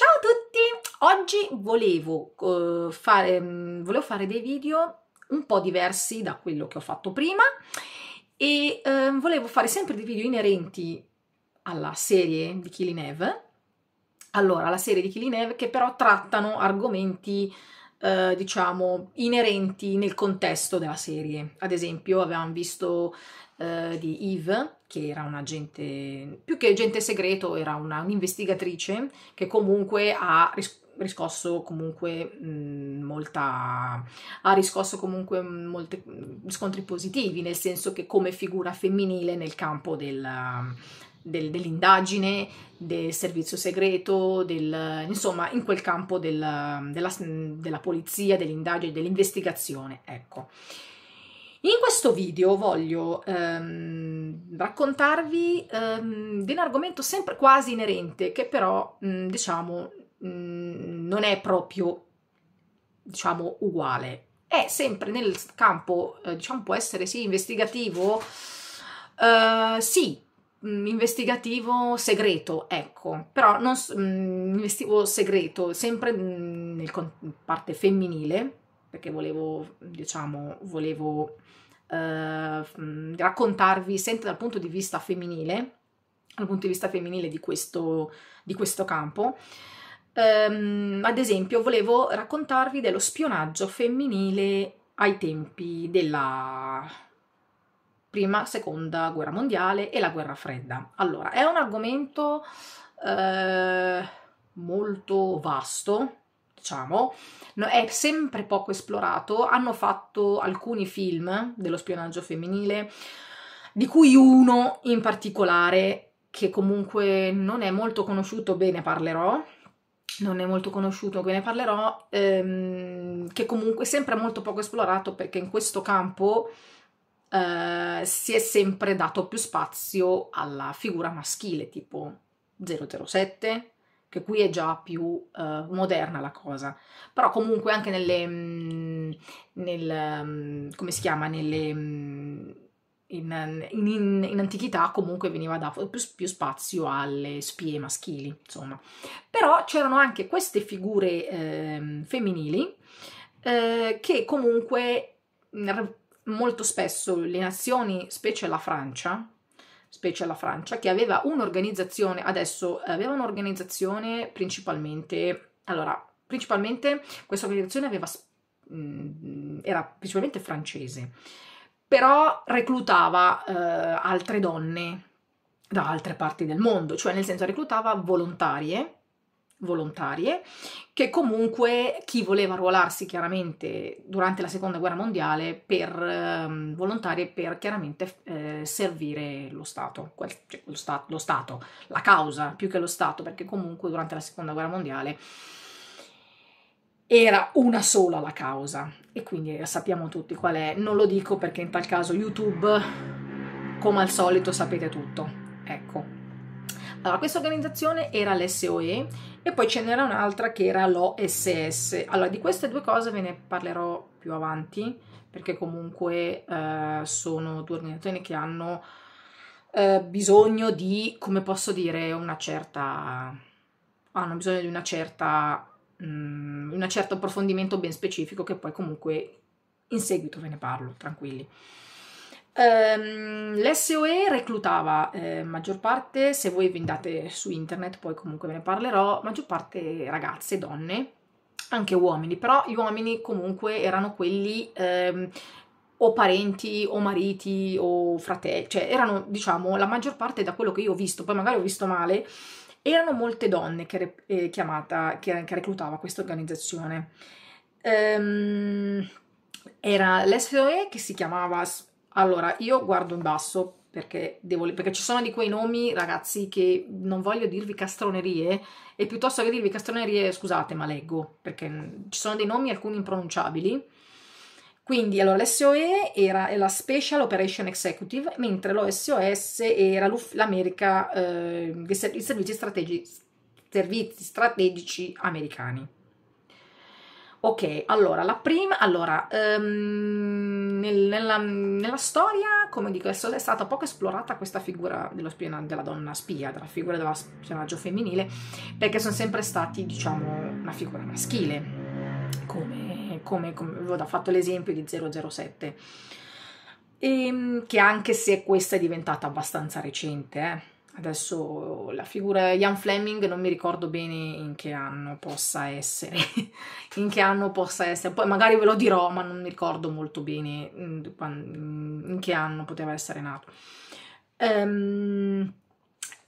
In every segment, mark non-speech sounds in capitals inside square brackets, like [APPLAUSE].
Ciao a tutti! Oggi volevo, eh, fare, mm, volevo fare dei video un po' diversi da quello che ho fatto prima e eh, volevo fare sempre dei video inerenti alla serie di Killing Eve, allora la serie di Killing che però trattano argomenti eh, diciamo inerenti nel contesto della serie. Ad esempio avevamo visto eh, di Eve che era un agente, più che agente segreto, era una, un'investigatrice che comunque ha riscosso comunque mh, molta ha riscosso comunque molti scontri positivi nel senso che come figura femminile nel campo del, del, dell'indagine, del servizio segreto, del, insomma in quel campo del, della, della polizia, dell'indagine, dell'investigazione, ecco. In questo video voglio ehm, raccontarvi ehm, di un argomento sempre quasi inerente, che però, mh, diciamo, mh, non è proprio, diciamo, uguale. È sempre nel campo, eh, diciamo, può essere sì investigativo, eh, sì, investigativo segreto, ecco, però non investigativo segreto, sempre nel parte femminile, perché volevo, diciamo, volevo eh, mm, raccontarvi sempre dal punto di vista femminile, dal punto di vista femminile di questo, di questo campo. Um, ad esempio, volevo raccontarvi dello spionaggio femminile ai tempi della prima, seconda guerra mondiale e la guerra fredda. Allora, è un argomento eh, molto vasto, diciamo, no, è sempre poco esplorato. Hanno fatto alcuni film dello spionaggio femminile, di cui uno in particolare che comunque non è molto conosciuto, bene ne parlerò, non è molto conosciuto, ve ne parlerò, ehm, che comunque è sempre molto poco esplorato perché in questo campo eh, si è sempre dato più spazio alla figura maschile, tipo 007, che qui è già più uh, moderna la cosa, però comunque anche nelle, mh, mm, nel, mh, mm, come si chiama, nelle, mh, mm, in, in, in, in, antichità comunque veniva dato più, più, spazio alle spie maschili, insomma. Però c'erano anche queste figure eh, femminili eh, che comunque molto spesso le nazioni, specie la Francia, specie alla Francia, che aveva un'organizzazione, adesso eh, aveva un'organizzazione principalmente, allora, principalmente questa organizzazione aveva, mm, era principalmente francese, però reclutava eh, altre donne da altre parti del mondo, cioè nel senso reclutava volontarie volontarie che comunque chi voleva arruolarsi chiaramente durante la seconda guerra mondiale per um, volontarie per chiaramente eh, servire lo Stato, quel, cioè, lo, sta, lo Stato, la causa più che lo Stato perché comunque durante la seconda guerra mondiale era una sola la causa e quindi eh, sappiamo tutti qual è, non lo dico perché in tal caso YouTube come al solito sapete tutto. Allora, questa organizzazione era l'SOE e poi ce n'era un'altra che era l'OSS. Allora, di queste due cose ve ne parlerò più avanti, perché comunque eh, sono due organizzazioni che hanno eh, bisogno di, come posso dire, una certa... hanno bisogno di una certa... Mh, mm, un certo approfondimento ben specifico che poi comunque in seguito ve ne parlo, tranquilli. Um, ehm, L'SOE reclutava eh, maggior parte, se voi vi andate su internet, poi comunque ve ne parlerò, maggior parte ragazze, donne, anche uomini, però gli uomini comunque erano quelli ehm, o parenti o mariti o fratelli, cioè erano diciamo la maggior parte da quello che io ho visto, poi magari ho visto male, erano molte donne che, eh, chiamata, che, che reclutava questa organizzazione. Um, era l'SOE che si chiamava allora, io guardo in basso perché, devo, perché, ci sono di quei nomi, ragazzi, che non voglio dirvi castronerie e piuttosto che dirvi castronerie, scusate, ma leggo, perché ci sono dei nomi alcuni impronunciabili. Quindi, allora, l'SOE era la Special Operation Executive, mentre l'OSOS era l'America, eh, i servizi strategici, servizi strategici americani. Ok, allora la prima, allora um, nel, nella, nella, storia, come dico, è stata poco esplorata questa figura spiona, della donna spia, della figura dello spionaggio femminile, perché sono sempre stati, diciamo, una figura maschile, come, come, come avevo fatto l'esempio di 007, e, ehm, che anche se questa è diventata abbastanza recente, eh, Adesso la figura di Ian Fleming non mi ricordo bene in che anno possa essere, [LAUGHS] in che anno possa essere, poi magari ve lo dirò, ma non mi ricordo molto bene mm, mm, in che anno poteva essere nato. Um,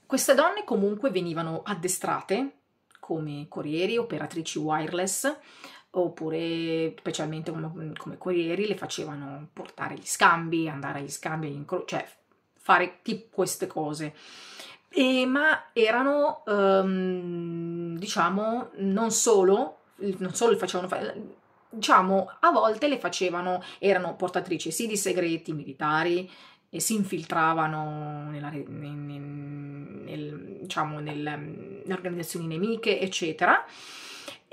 queste donne comunque venivano addestrate come corrieri, operatrici wireless, oppure specialmente come, come corrieri le facevano portare gli scambi, andare agli scambi, agli incro- cioè fare tipo queste cose. E, ma erano, um, diciamo, non solo, non solo facevano fare diciamo, a volte le facevano, erano portatrici sì di segreti militari e si infiltravano nella, nel, nel, diciamo, nel, nelle organizzazioni nemiche, eccetera.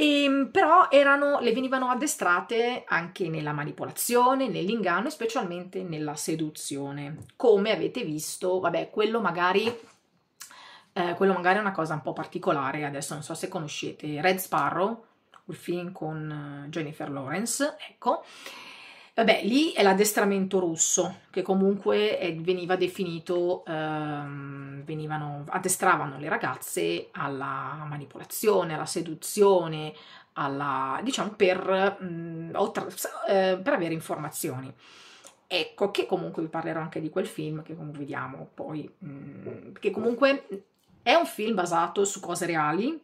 E, ehm, però erano, le venivano addestrate anche nella manipolazione, nell'inganno e specialmente nella seduzione. Come avete visto, vabbè, quello magari, eh, quello magari è una cosa un po' particolare, adesso non so se conoscete Red Sparrow, il film con eh, Jennifer Lawrence, ecco, Vabbè, lì è l'addestramento russo, che comunque è, eh, veniva definito, ehm, venivano, addestravano le ragazze alla manipolazione, alla seduzione, alla, diciamo per, mh, mm, oltre, eh, per avere informazioni. Ecco, che comunque vi parlerò anche di quel film, che comunque vediamo poi, mh, mm, che comunque è un film basato su cose reali,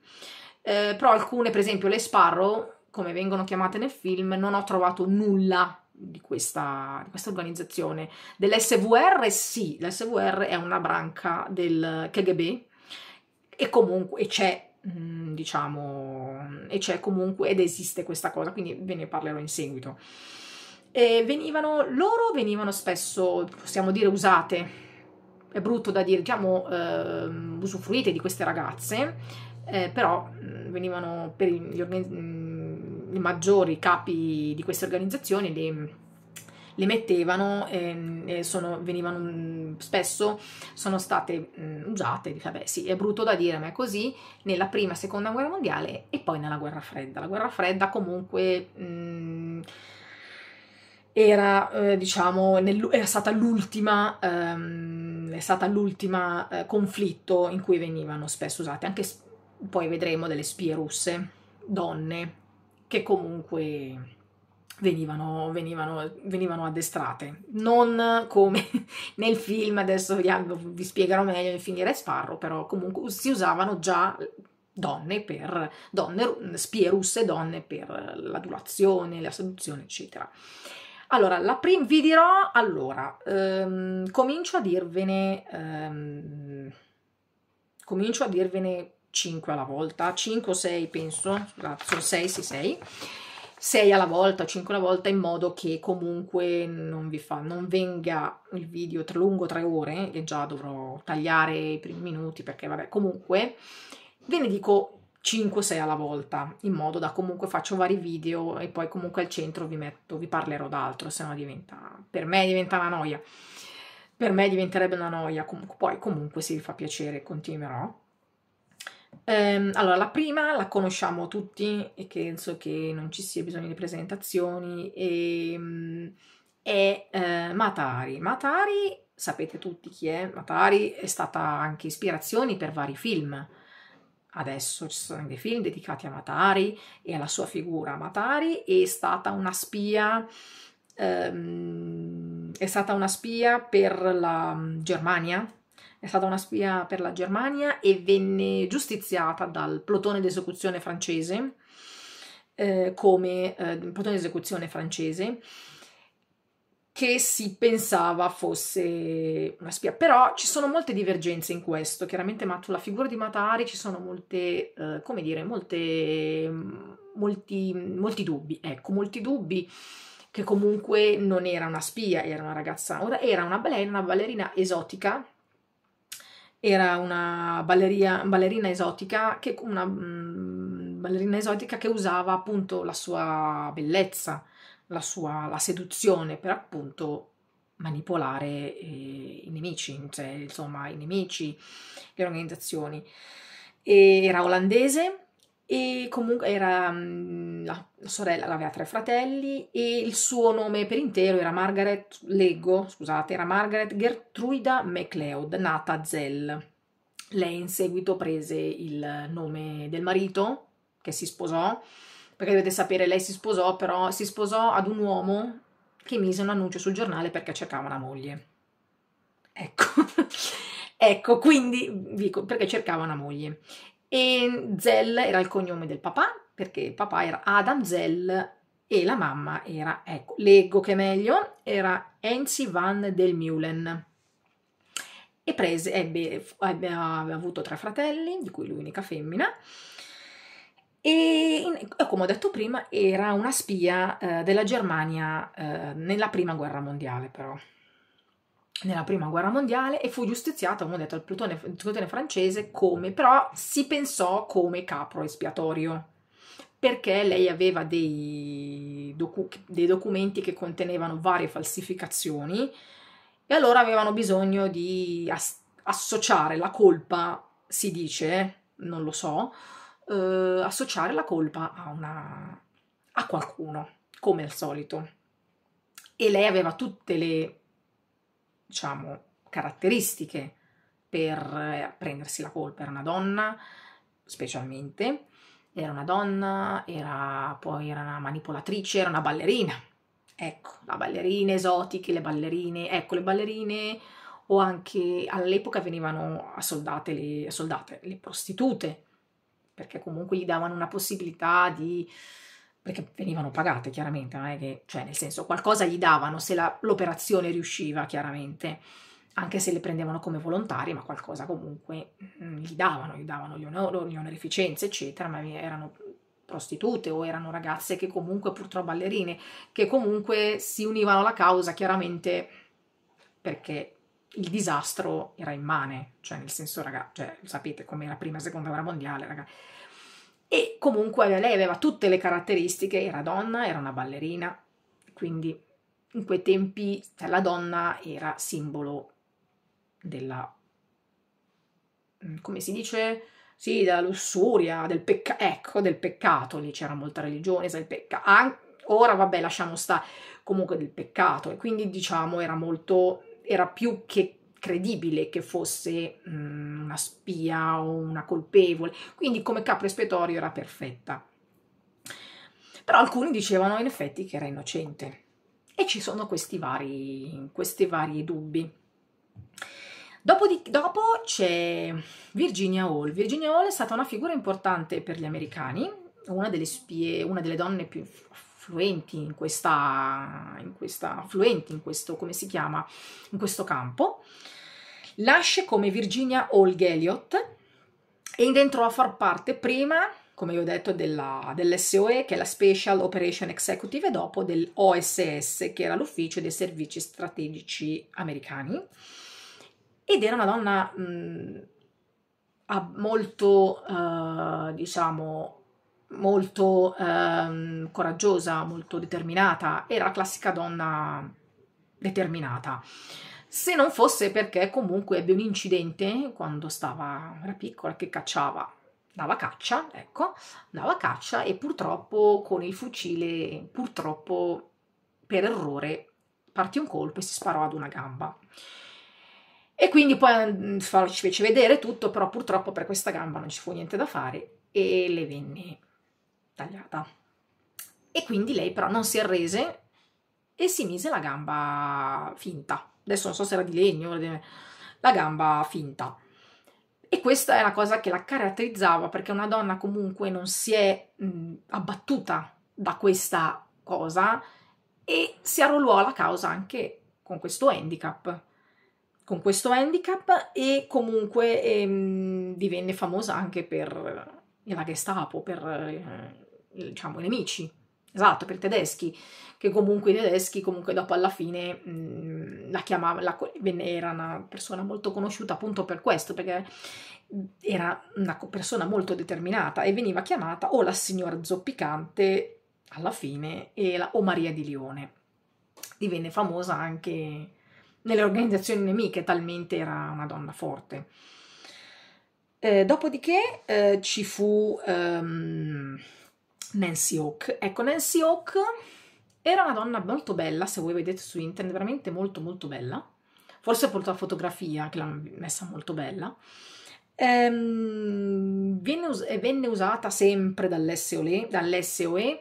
eh, però alcune, per esempio le Sparrow, come vengono chiamate nel film, non ho trovato nulla di questa, di questa organizzazione. Dell'SVR sì, l'SVR è una branca del KGB e comunque c'è, mm, diciamo, e c'è comunque ed esiste questa cosa, quindi ve ne parlerò in seguito. E venivano, loro venivano spesso, possiamo dire, usate, è brutto da dire, diciamo, eh, usufruite di queste ragazze, eh, però mm, venivano per gli organizzatori mm, i maggiori capi di queste organizzazioni le, le mettevano e, e sono, venivano mm, spesso sono state mh, mm, usate, beh, sì è brutto da dire ma è così, nella prima e seconda guerra mondiale e poi nella guerra fredda. La guerra fredda comunque... Mh, mm, era, eh, diciamo, nel, era stata l'ultima, ehm, è stata l'ultima eh, conflitto in cui venivano spesso usate, anche poi vedremo delle spie russe, donne che comunque venivano, venivano, venivano addestrate. Non come [LAUGHS] nel film, adesso vi, vi spiegherò meglio nel film di Red Sparrow, però comunque si usavano già donne per donne, spie russe donne per l'adulazione, la seduzione, eccetera. Allora, la prim- vi dirò allora, ehm, comincio a dirvene, ehm, comincio a dirvene 5 alla volta, 5 o 6 penso, sono 6, sì 6, 6 alla volta, 5 alla volta in modo che comunque non vi fa, non venga il video tra lungo 3 ore, che già dovrò tagliare i primi minuti perché vabbè comunque ve ne dico 5-6 alla volta, in modo da comunque faccio vari video e poi comunque al centro vi metto, vi parlerò d'altro, se no diventa, per me diventa una noia. Per me diventerebbe una noia, comunque, poi comunque se vi fa piacere continuerò Ehm, allora, la prima la conosciamo tutti e penso che non ci sia bisogno di presentazioni, e, ehm, è eh, Matari. Matari, sapete tutti chi è, Matari è stata anche ispirazione per vari film. Adesso ci sono dei film dedicati a Matari e alla sua figura. Matari è stata una spia, ehm, è stata una spia per la mm, Germania è stata una spia per la Germania e venne giustiziata dal plotone d'esecuzione francese eh, come eh, plotone d'esecuzione francese che si pensava fosse una spia. Però ci sono molte divergenze in questo, chiaramente, ma sulla figura di Matari ci sono molte, eh, come dire, molte, molti, molti, dubbi, ecco, molti dubbi che comunque non era una spia, era una ragazza, era una, lei era una ballerina esotica era una balleria, ballerina esotica che una mh, mm, ballerina esotica che usava appunto la sua bellezza, la sua la seduzione per appunto manipolare eh, i nemici, cioè insomma i nemici, le organizzazioni. E era olandese e comunque era mm, la sorella, aveva tre fratelli e il suo nome per intero era Margaret, leggo, scusate, era Margaret Gertruda MacLeod, nata Zell. Lei in seguito prese il nome del marito che si sposò, perché dovete sapere lei si sposò, però si sposò ad un uomo che mise un annuncio sul giornale perché cercava una moglie. Ecco. [LAUGHS] Ecco, quindi dico perché cercava una moglie e Zell era il cognome del papà, perché il papà era Adam Zell e la mamma era, ecco, leggo che è meglio, era Ensi van del Mulen. E prese, ebbe, ebbe, aveva avuto tre fratelli, di cui l'unica femmina, e in, come ho detto prima era una spia eh, della Germania eh, nella prima guerra mondiale però nella prima guerra mondiale e fu giustiziata, abbiamo detto, al plutone, plutone francese come, però si pensò come capro espiatorio perché lei aveva dei, docu- dei, documenti che contenevano varie falsificazioni e allora avevano bisogno di as- associare la colpa, si dice, non lo so, eh, associare la colpa a, una, a qualcuno, come al solito. E lei aveva tutte le diciamo, caratteristiche per eh, prendersi la colpa. Era una donna, specialmente, era una donna, era, poi era una manipolatrice, era una ballerina. Ecco, la ballerina esotiche, le ballerine, ecco, le ballerine o anche all'epoca venivano assoldate le, assoldate le prostitute, perché comunque gli davano una possibilità di perché venivano pagate chiaramente, non è che, cioè nel senso qualcosa gli davano se la, l'operazione riusciva chiaramente, anche se le prendevano come volontari, ma qualcosa comunque mh, mm, gli davano, gli davano le onorificenze eccetera, ma erano prostitute o erano ragazze che comunque purtroppo ballerine, che comunque si univano alla causa chiaramente perché il disastro era immane, cioè nel senso ragazzi, cioè, sapete com'era prima e seconda guerra mondiale, ragazzi, e comunque lei aveva tutte le caratteristiche, era donna, era una ballerina, quindi in quei tempi cioè, la donna era simbolo della, mm, come si dice, sì, della lussuria, del peccato, ecco, del peccato, lì c'era molta religione, sai, il peccato, ora vabbè lasciamo stare, comunque del peccato, e quindi diciamo era molto, era più che credibile che fosse mh, mm, una spia o una colpevole, quindi come capo espiatorio era perfetta. Però alcuni dicevano in effetti che era innocente e ci sono questi vari, questi vari dubbi. Dopo, di, dopo, c'è Virginia Hall. Virginia Hall è stata una figura importante per gli americani, una delle spie, una delle donne più affluenti in questa, in questa fluenti in questo, come si chiama, in questo campo. Lasce come Virginia Hall Elliott e entrò a far parte prima come vi ho detto, della, dell'SOE, che è la Special Operation Executive, e dopo dell'OSS, che era l'ufficio dei servizi strategici americani. Ed era una donna mh, mm, molto, eh, diciamo, molto eh, coraggiosa, molto determinata. Era la classica donna determinata se non fosse perché comunque ebbe un incidente quando stava, era piccola, che cacciava, dava caccia, ecco, dava caccia e purtroppo con il fucile, purtroppo per errore, partì un colpo e si sparò ad una gamba. E quindi poi mm, ci fece vedere tutto, però purtroppo per questa gamba non ci fu niente da fare e le venne tagliata. E quindi lei però non si arrese e si mise la gamba finta adesso non so se era di legno, la gamba finta. E questa è la cosa che la caratterizzava perché una donna comunque non si è mh, abbattuta da questa cosa e si arruolò alla causa anche con questo handicap. Con questo handicap e comunque ehm, divenne famosa anche per la Gestapo, per eh, diciamo, i nemici Esatto, per i tedeschi, che comunque i tedeschi comunque dopo alla fine mh, mm, la chiamavano, era una persona molto conosciuta appunto per questo, perché era una persona molto determinata e veniva chiamata o la signora zoppicante alla fine la, o Maria di Lione. Divenne famosa anche nelle organizzazioni nemiche, talmente era una donna forte. Eh, dopodiché eh, ci fu... Um, Nancy Hawk. Ecco, Nancy Oak era una donna molto bella, se voi vedete su internet, veramente molto molto bella. Forse portò la fotografia, che l'hanno messa molto bella. Ehm, venne, us- venne, usata sempre dall'SOE, dall'SOE,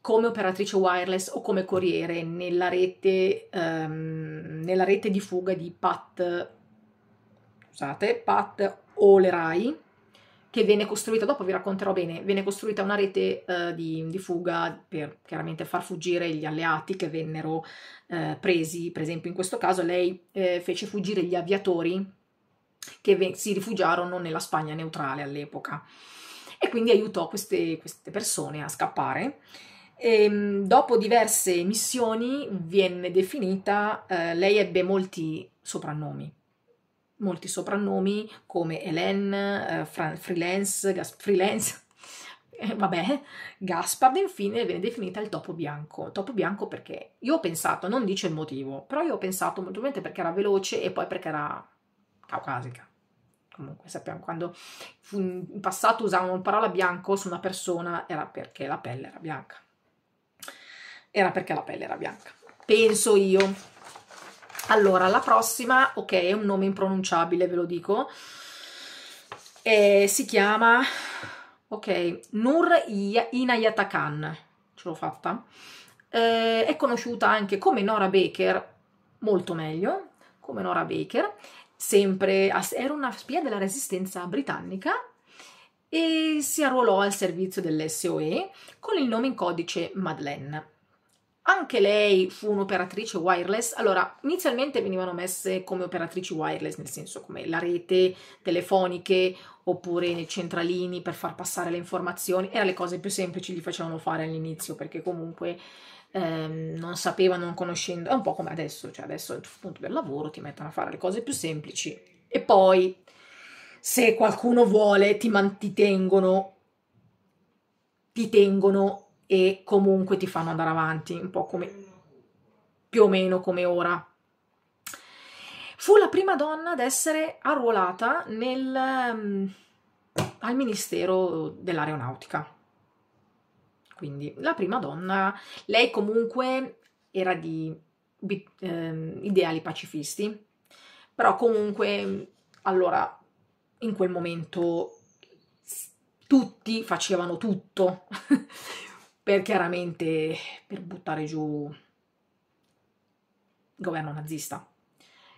come operatrice wireless o come corriere nella rete, um, nella rete di fuga di Pat, scusate, Pat Olerai, che viene costruita, dopo vi racconterò bene, viene costruita una rete eh, di, di, fuga per chiaramente far fuggire gli alleati che vennero eh, presi, per esempio in questo caso lei eh, fece fuggire gli aviatori che si rifugiarono nella Spagna neutrale all'epoca e quindi aiutò queste, queste persone a scappare. E, ehm, dopo diverse missioni viene definita, eh, lei ebbe molti soprannomi, molti soprannomi come Hélène, eh, Fran- Freelance, Gas- Freelance, [LAUGHS] eh, vabbè, Gaspard, infine viene definita il topo bianco. Topo bianco perché io ho pensato, non dice il motivo, però io ho pensato molto probabilmente perché era veloce e poi perché era caucasica. Comunque sappiamo, quando in passato usavano la parola bianco su una persona era perché la pelle era bianca. Era perché la pelle era bianca. Penso io. Allora, la prossima, ok, è un nome impronunciabile, ve lo dico. E si chiama, ok, Nur Inayatakan, ce l'ho fatta. Eh, è conosciuta anche come Nora Baker, molto meglio, come Nora Baker. Sempre, era una spia della resistenza britannica e si arruolò al servizio dell'SOE con il nome in codice Madeleine anche lei fu un'operatrice wireless, allora inizialmente venivano messe come operatrici wireless, nel senso come la rete telefoniche oppure nei centralini per far passare le informazioni, erano le cose più semplici gli facevano fare all'inizio perché comunque ehm, non sapevano, non conoscendo, è un po' come adesso, cioè adesso al punto del lavoro ti mettono a fare le cose più semplici e poi se qualcuno vuole ti mantengono, ti tengono e comunque ti fanno andare avanti, un po' come più o meno come ora. Fu la prima donna ad essere arruolata nel, um, al Ministero dell'Aeronautica. Quindi la prima donna, lei comunque era di eh, ideali pacifisti, però comunque allora in quel momento tutti facevano tutto [LAUGHS] per chiaramente per buttare giù il governo nazista.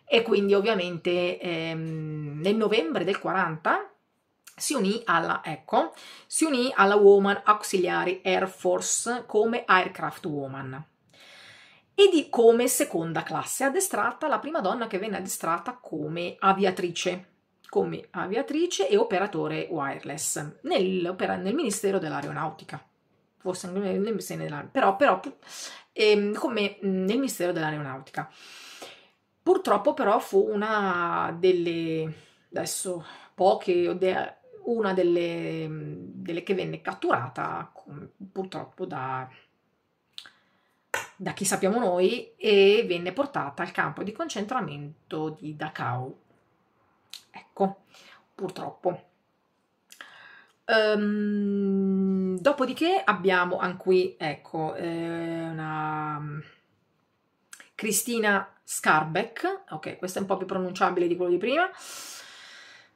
E quindi ovviamente ehm, nel novembre del 40 si unì alla, ecco, si unì alla Woman Auxiliary Air Force come Aircraft Woman e di come seconda classe addestrata, la prima donna che venne addestrata come aviatrice, come aviatrice e operatore wireless nel, nel Ministero dell'Aeronautica forse le missioni dell'arma, però, però ehm, come nel Ministero dell'Aeronautica. Purtroppo però fu una delle, adesso poche, una delle, delle, che venne catturata purtroppo da, da chi sappiamo noi e venne portata al campo di concentramento di Dachau. Ecco, purtroppo. Um, dopodiché abbiamo anche qui, ecco, eh, una mm, Cristina Scarbeck, ok, questa è un po' più pronunciabile di quello di prima.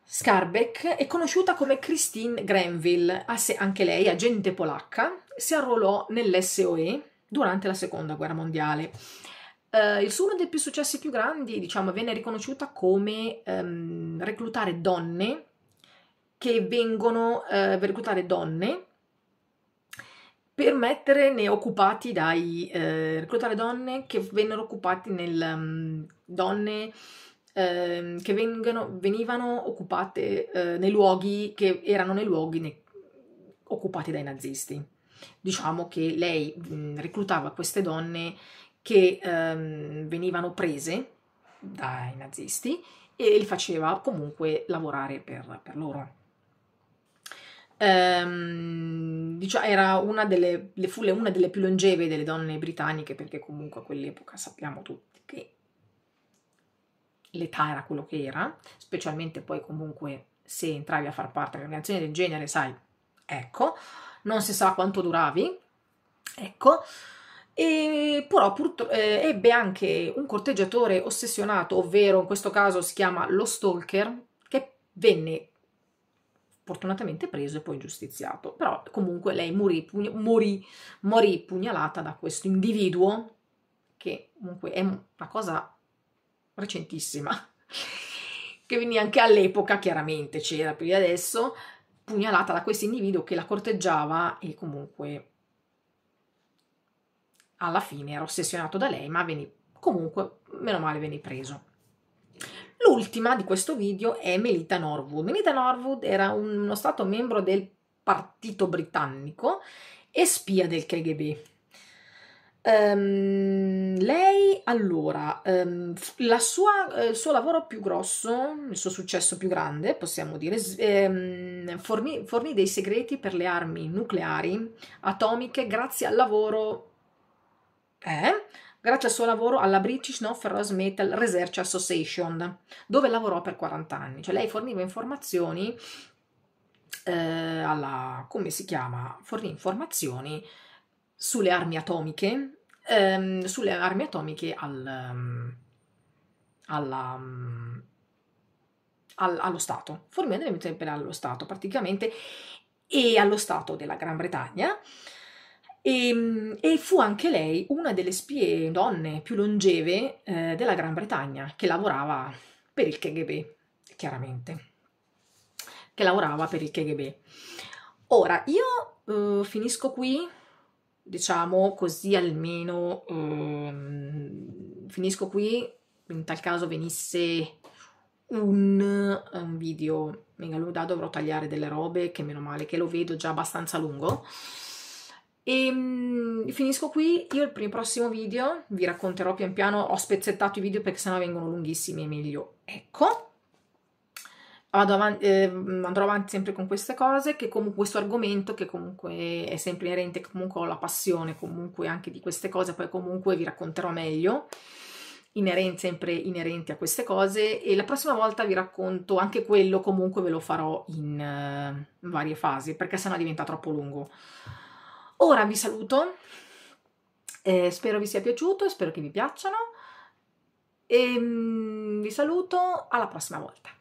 Scarbeck è conosciuta come Christine Grenville, anche lei agente polacca, si arruolò nell'SOE durante la seconda guerra mondiale. Uh, il suo uno dei più successi più grandi, diciamo, venne riconosciuta come um, reclutare donne che vengono eh, per reclutare donne per mettere ne occupati dai eh, reclutare donne che vennero occupati nel um, donne eh, che vengano, venivano occupate eh, nei luoghi che erano nei luoghi ne, occupati dai nazisti. Diciamo che lei mh, mm, reclutava queste donne che ehm, venivano prese dai nazisti e li faceva comunque lavorare per, per loro ehm, diciamo, era una delle, le, fu una delle più longeve delle donne britanniche, perché comunque a quell'epoca sappiamo tutti che l'età era quello che era, specialmente poi comunque se entravi a far parte di un'organizzazione del genere, sai, ecco, non si sa quanto duravi, ecco, e però purtro- eh, ebbe anche un corteggiatore ossessionato, ovvero in questo caso si chiama lo stalker, che venne fortunatamente preso e poi giustiziato. Però comunque lei morì, pugna, morì, morì pugnalata da questo individuo, che comunque è una cosa recentissima, [LAUGHS] che quindi anche all'epoca chiaramente c'era più di adesso, pugnalata da questo individuo che la corteggiava e comunque alla fine era ossessionato da lei, ma venì, comunque meno male venì preso. L'ultima di questo video è Melita Norwood. Melita Norwood era uno stato membro del partito britannico e spia del KGB. Um, ehm, lei allora, um, sua, eh, il suo lavoro più grosso, il suo successo più grande, possiamo dire, um, ehm, fornì, fornì dei segreti per le armi nucleari atomiche grazie al lavoro eh? grazie al suo lavoro alla British Non Ferrous Metal Research Association, dove lavorò per 40 anni. Cioè lei forniva informazioni eh, alla, come si chiama? Fornì informazioni sulle armi atomiche, ehm, sulle armi atomiche al, um, alla, um, allo Stato, fornì allo Stato praticamente e allo Stato della Gran Bretagna e, ehm, e, fu anche lei una delle spie donne più longeve eh, della Gran Bretagna che lavorava per il KGB, chiaramente, che lavorava per il KGB. Ora, io eh, finisco qui, diciamo così almeno, eh, finisco qui, in tal caso venisse un, un video, Megaludado dovrò tagliare delle robe, che meno male che lo vedo già abbastanza lungo. E ehm, mh, finisco qui. Io il prossimo video vi racconterò pian piano. Ho spezzettato i video perché sennò vengono lunghissimi e meglio. Ecco. Avanti, eh, andrò avanti sempre con queste cose, che comunque questo argomento che comunque è sempre inerente, comunque ho la passione comunque anche di queste cose, poi comunque vi racconterò meglio, inerente, sempre inerenti a queste cose e la prossima volta vi racconto anche quello, comunque ve lo farò in uh, varie fasi, perché sennò diventa troppo lungo. Ora vi saluto, eh, spero vi sia piaciuto, spero che vi piacciono e mm, vi saluto alla prossima volta.